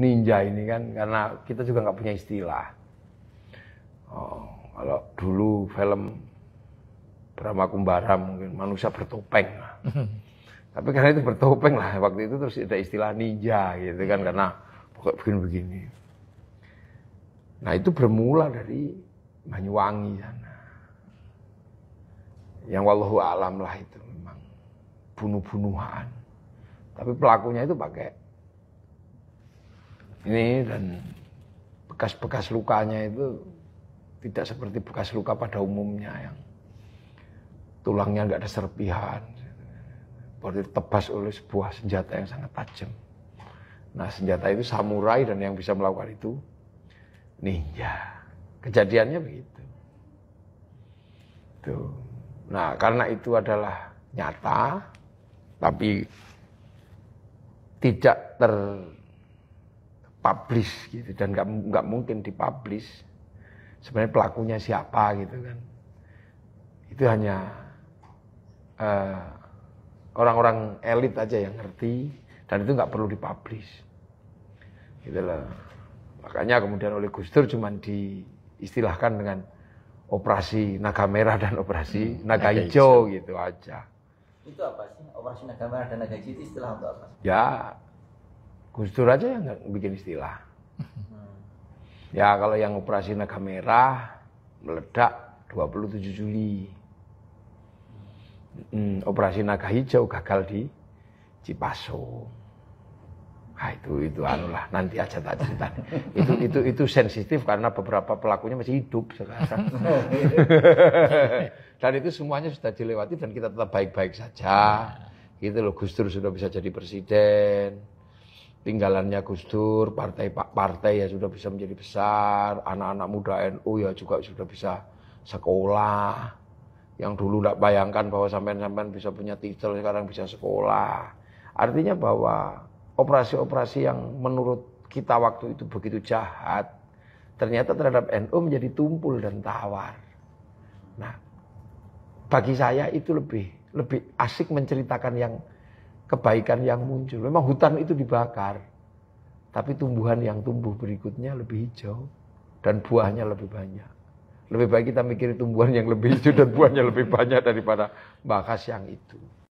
ninja ini kan karena kita juga nggak punya istilah. Oh, kalau dulu film Brahma Kumbara mungkin manusia bertopeng. Tapi karena itu bertopeng lah waktu itu terus ada istilah ninja gitu kan karena pokok begini-begini. Nah itu bermula dari Banyuwangi sana. Yang wallahu alam lah itu memang bunuh-bunuhan. Tapi pelakunya itu pakai ini dan bekas-bekas lukanya itu tidak seperti bekas luka pada umumnya yang tulangnya nggak ada serpihan berarti ditebas oleh sebuah senjata yang sangat tajam nah senjata itu samurai dan yang bisa melakukan itu ninja kejadiannya begitu tuh nah karena itu adalah nyata tapi tidak ter dipublish gitu dan nggak nggak mungkin dipublish sebenarnya pelakunya siapa gitu kan itu hanya orang eh, orang-orang elit aja yang ngerti dan itu nggak perlu dipublish gitu loh makanya kemudian oleh Gus Dur cuma diistilahkan dengan operasi naga merah dan operasi hmm, naga, naga hijau, hijau gitu aja itu apa sih operasi naga merah dan naga hijau itu istilah untuk apa ya Gus Dur aja yang bikin istilah. Hmm. Ya kalau yang operasi naga merah meledak 27 Juli. Hmm, operasi naga hijau gagal di Cipaso Nah, itu itu anulah nanti aja tak cerita. itu itu itu sensitif karena beberapa pelakunya masih hidup sekarang. dan itu semuanya sudah dilewati dan kita tetap baik-baik saja. Nah. itu loh Gus Dur sudah bisa jadi presiden tinggalannya Gus Dur, partai Partai ya sudah bisa menjadi besar, anak-anak muda NU ya juga sudah bisa sekolah. Yang dulu tidak bayangkan bahwa sampean-sampean bisa punya titel sekarang bisa sekolah. Artinya bahwa operasi-operasi yang menurut kita waktu itu begitu jahat ternyata terhadap NU menjadi tumpul dan tawar. Nah, bagi saya itu lebih lebih asik menceritakan yang kebaikan yang muncul. Memang hutan itu dibakar, tapi tumbuhan yang tumbuh berikutnya lebih hijau dan buahnya lebih banyak. Lebih baik kita mikir tumbuhan yang lebih hijau dan buahnya lebih banyak daripada bakas yang itu.